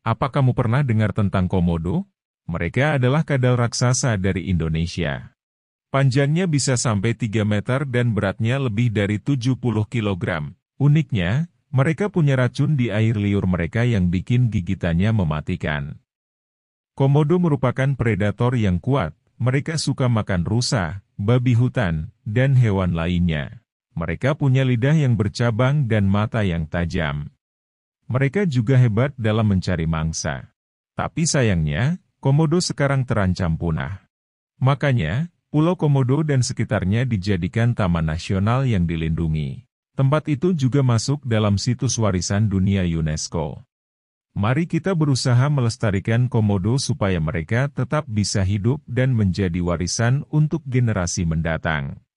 Apa kamu pernah dengar tentang komodo? Mereka adalah kadal raksasa dari Indonesia. Panjangnya bisa sampai 3 meter dan beratnya lebih dari 70 kg. Uniknya, mereka punya racun di air liur mereka yang bikin gigitannya mematikan. Komodo merupakan predator yang kuat. Mereka suka makan rusa, babi hutan, dan hewan lainnya. Mereka punya lidah yang bercabang dan mata yang tajam. Mereka juga hebat dalam mencari mangsa. Tapi sayangnya, Komodo sekarang terancam punah. Makanya, Pulau Komodo dan sekitarnya dijadikan taman nasional yang dilindungi. Tempat itu juga masuk dalam situs warisan dunia UNESCO. Mari kita berusaha melestarikan Komodo supaya mereka tetap bisa hidup dan menjadi warisan untuk generasi mendatang.